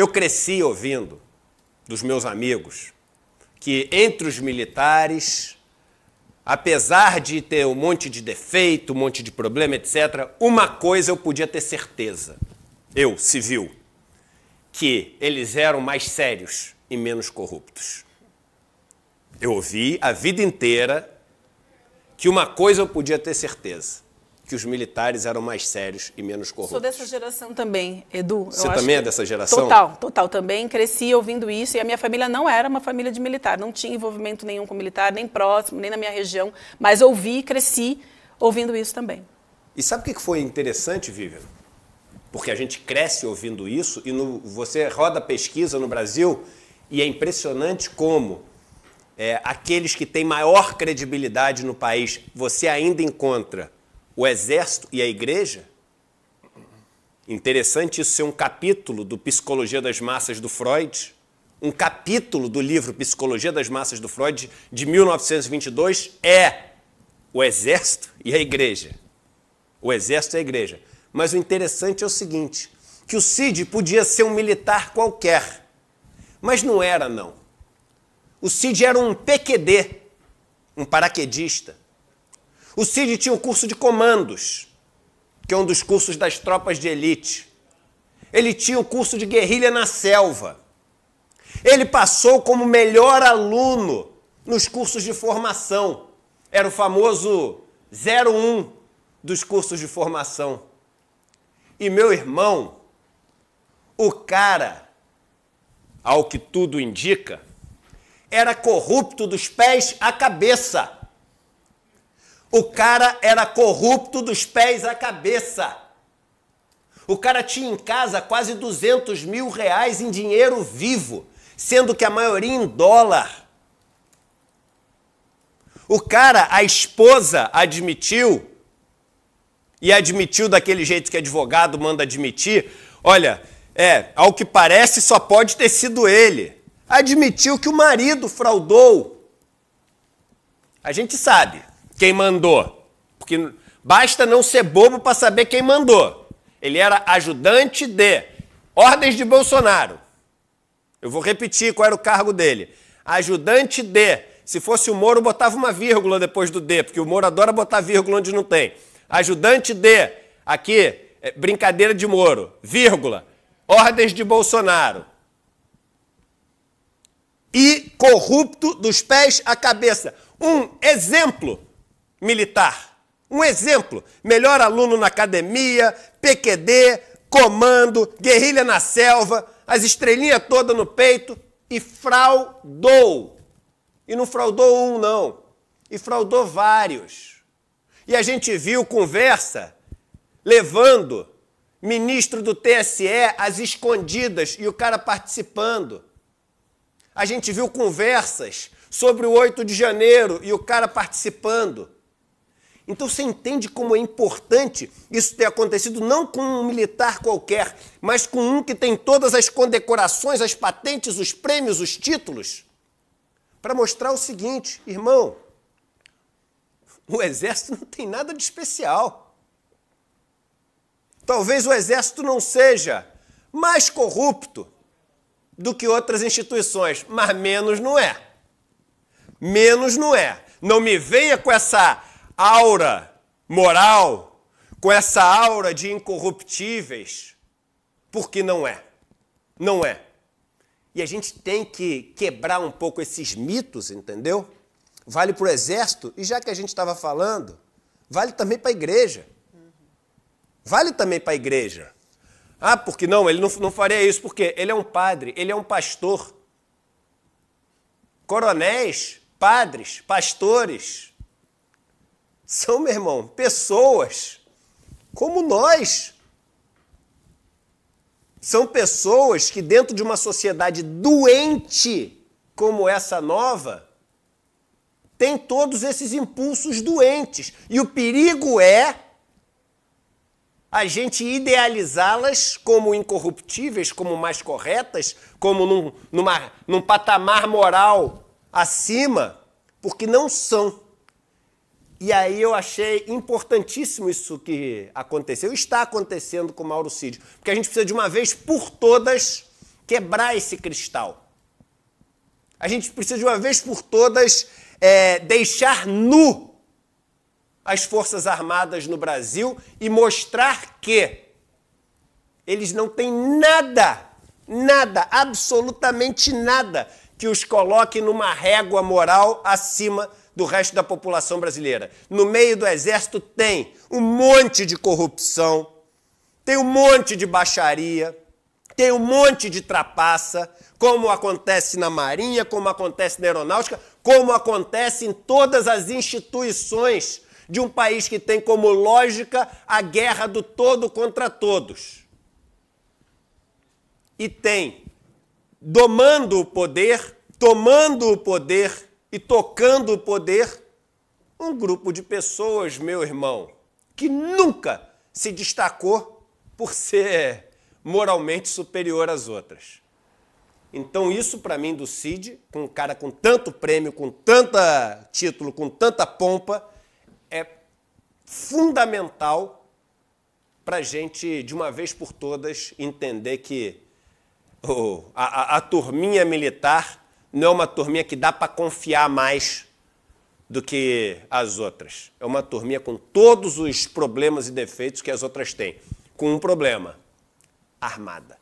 Eu cresci ouvindo dos meus amigos que entre os militares, apesar de ter um monte de defeito, um monte de problema, etc., uma coisa eu podia ter certeza, eu, civil, que eles eram mais sérios e menos corruptos. Eu ouvi a vida inteira que uma coisa eu podia ter certeza que os militares eram mais sérios e menos corruptos. Sou dessa geração também, Edu. Você também é dessa geração? Total, total também. Cresci ouvindo isso e a minha família não era uma família de militar, não tinha envolvimento nenhum com militar, nem próximo, nem na minha região, mas ouvi e cresci ouvindo isso também. E sabe o que foi interessante, Vivian? Porque a gente cresce ouvindo isso e no, você roda pesquisa no Brasil e é impressionante como é, aqueles que têm maior credibilidade no país você ainda encontra o exército e a igreja. Interessante isso ser um capítulo do Psicologia das Massas do Freud, um capítulo do livro Psicologia das Massas do Freud de 1922 é o exército e a igreja. O exército e a igreja. Mas o interessante é o seguinte, que o Cid podia ser um militar qualquer, mas não era não. O Cid era um PQD, um paraquedista. O CID tinha um curso de comandos, que é um dos cursos das tropas de elite. Ele tinha um curso de guerrilha na selva. Ele passou como melhor aluno nos cursos de formação. Era o famoso 01 dos cursos de formação. E meu irmão, o cara, ao que tudo indica, era corrupto dos pés à cabeça. O cara era corrupto dos pés à cabeça. O cara tinha em casa quase 200 mil reais em dinheiro vivo, sendo que a maioria em dólar. O cara, a esposa, admitiu, e admitiu daquele jeito que advogado manda admitir: olha, é, ao que parece só pode ter sido ele. Admitiu que o marido fraudou. A gente sabe, quem mandou. Porque basta não ser bobo para saber quem mandou. Ele era ajudante de ordens de Bolsonaro. Eu vou repetir qual era o cargo dele. Ajudante de. Se fosse o Moro, botava uma vírgula depois do D, porque o Moro adora botar vírgula onde não tem. Ajudante de. Aqui, é brincadeira de Moro, vírgula. Ordens de Bolsonaro. E corrupto dos pés à cabeça. Um exemplo militar. Um exemplo: melhor aluno na academia, PQD, comando, guerrilha na selva, as estrelinhas todas no peito e fraudou. E não fraudou um, não. E fraudou vários. E a gente viu conversa levando ministro do TSE às escondidas e o cara participando. A gente viu conversas sobre o 8 de janeiro e o cara participando. Então você entende como é importante isso ter acontecido não com um militar qualquer, mas com um que tem todas as condecorações, as patentes, os prêmios, os títulos, para mostrar o seguinte, irmão, o exército não tem nada de especial. Talvez o exército não seja mais corrupto do que outras instituições, mas menos não é. Menos não é. Não me venha com essa aura moral, com essa aura de incorruptíveis, porque não é. Não é. E a gente tem que quebrar um pouco esses mitos, entendeu? Vale para o exército, e já que a gente estava falando, vale também para a igreja. Vale também para a igreja. Ah, porque não, ele não, não faria isso, porque ele é um padre, ele é um pastor. Coronéis, padres, pastores, são, meu irmão, pessoas como nós. São pessoas que, dentro de uma sociedade doente como essa nova, tem todos esses impulsos doentes. E o perigo é a gente idealizá-las como incorruptíveis, como mais corretas, como num, numa, num patamar moral acima, porque não são. E aí eu achei importantíssimo isso que aconteceu, está acontecendo com o Mauro Cid, porque a gente precisa de uma vez por todas quebrar esse cristal. A gente precisa de uma vez por todas é, deixar nu as Forças Armadas no Brasil e mostrar que eles não têm nada, nada, absolutamente nada que os coloque numa régua moral acima do resto da população brasileira. No meio do exército tem um monte de corrupção, tem um monte de baixaria, tem um monte de trapaça, como acontece na Marinha, como acontece na Aeronáutica, como acontece em todas as instituições de um país que tem como lógica a guerra do todo contra todos. E tem domando o poder, tomando o poder e tocando o poder, um grupo de pessoas, meu irmão, que nunca se destacou por ser moralmente superior às outras. Então, isso para mim do Cid, com um cara com tanto prêmio, com tanta título, com tanta pompa, é fundamental para a gente, de uma vez por todas, entender que oh, a, a, a turminha militar não é uma turminha que dá para confiar mais do que as outras. É uma turminha com todos os problemas e defeitos que as outras têm. Com um problema: armada.